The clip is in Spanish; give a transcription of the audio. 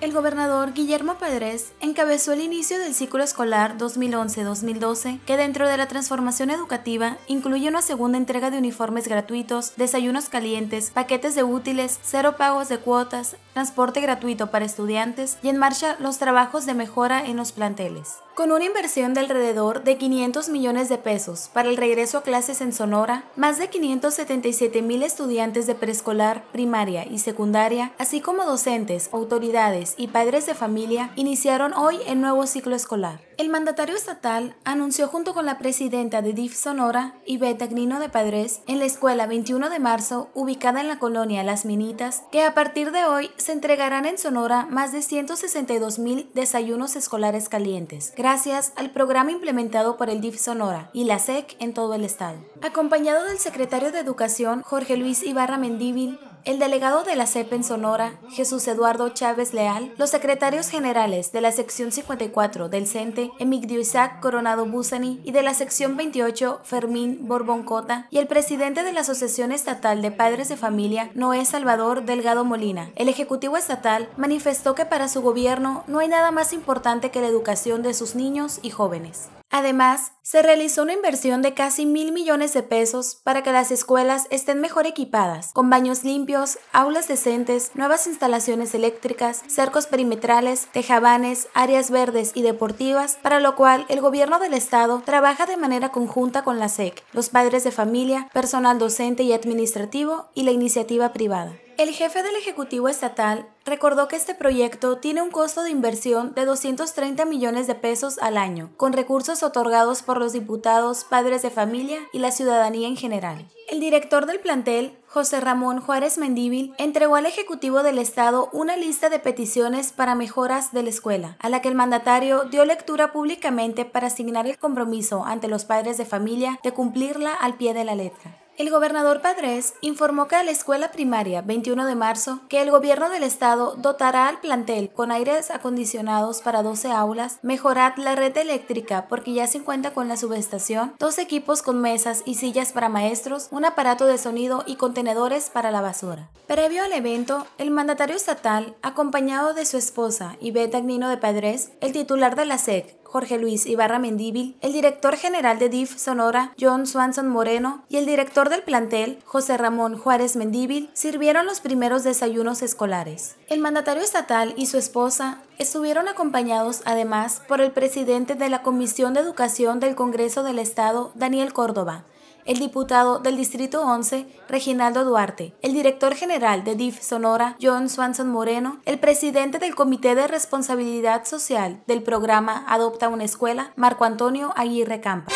El gobernador Guillermo Pedrés encabezó el inicio del ciclo escolar 2011-2012, que dentro de la transformación educativa incluye una segunda entrega de uniformes gratuitos, desayunos calientes, paquetes de útiles, cero pagos de cuotas, transporte gratuito para estudiantes y en marcha los trabajos de mejora en los planteles. Con una inversión de alrededor de 500 millones de pesos para el regreso a clases en Sonora, más de 577 mil estudiantes de preescolar, primaria y secundaria, así como docentes, autoridades, y padres de familia iniciaron hoy el nuevo ciclo escolar. El mandatario estatal anunció junto con la presidenta de DIF Sonora, y Agnino de Padres, en la escuela 21 de marzo, ubicada en la colonia Las Minitas, que a partir de hoy se entregarán en Sonora más de 162 mil desayunos escolares calientes, gracias al programa implementado por el DIF Sonora y la SEC en todo el estado. Acompañado del secretario de Educación, Jorge Luis Ibarra Mendívil, el delegado de la CEP en Sonora, Jesús Eduardo Chávez Leal, los secretarios generales de la sección 54 del CENTE, Emigdio Isaac Coronado Busani, y de la sección 28, Fermín Borbón Cota, y el presidente de la Asociación Estatal de Padres de Familia, Noé Salvador Delgado Molina. El Ejecutivo Estatal manifestó que para su gobierno no hay nada más importante que la educación de sus niños y jóvenes. Además, se realizó una inversión de casi mil millones de pesos para que las escuelas estén mejor equipadas, con baños limpios, aulas decentes, nuevas instalaciones eléctricas, cercos perimetrales, tejabanes, áreas verdes y deportivas, para lo cual el gobierno del estado trabaja de manera conjunta con la SEC, los padres de familia, personal docente y administrativo y la iniciativa privada. El jefe del Ejecutivo Estatal recordó que este proyecto tiene un costo de inversión de 230 millones de pesos al año, con recursos otorgados por los diputados, padres de familia y la ciudadanía en general. El director del plantel, José Ramón Juárez Mendíbil, entregó al Ejecutivo del Estado una lista de peticiones para mejoras de la escuela, a la que el mandatario dio lectura públicamente para asignar el compromiso ante los padres de familia de cumplirla al pie de la letra. El gobernador Padres informó que a la escuela primaria 21 de marzo que el gobierno del estado dotará al plantel con aires acondicionados para 12 aulas, mejorar la red eléctrica porque ya se cuenta con la subestación, dos equipos con mesas y sillas para maestros, un aparato de sonido y contenedores para la basura. Previo al evento, el mandatario estatal, acompañado de su esposa y Agnino de Padres, el titular de la SEC, Jorge Luis Ibarra Mendíbil, el director general de DIF Sonora, John Swanson Moreno, y el director del plantel, José Ramón Juárez Mendíbil, sirvieron los primeros desayunos escolares. El mandatario estatal y su esposa estuvieron acompañados además por el presidente de la Comisión de Educación del Congreso del Estado, Daniel Córdoba, el diputado del Distrito 11, Reginaldo Duarte, el director general de DIF Sonora, John Swanson Moreno, el presidente del Comité de Responsabilidad Social del programa Adopta una Escuela, Marco Antonio Aguirre Campa.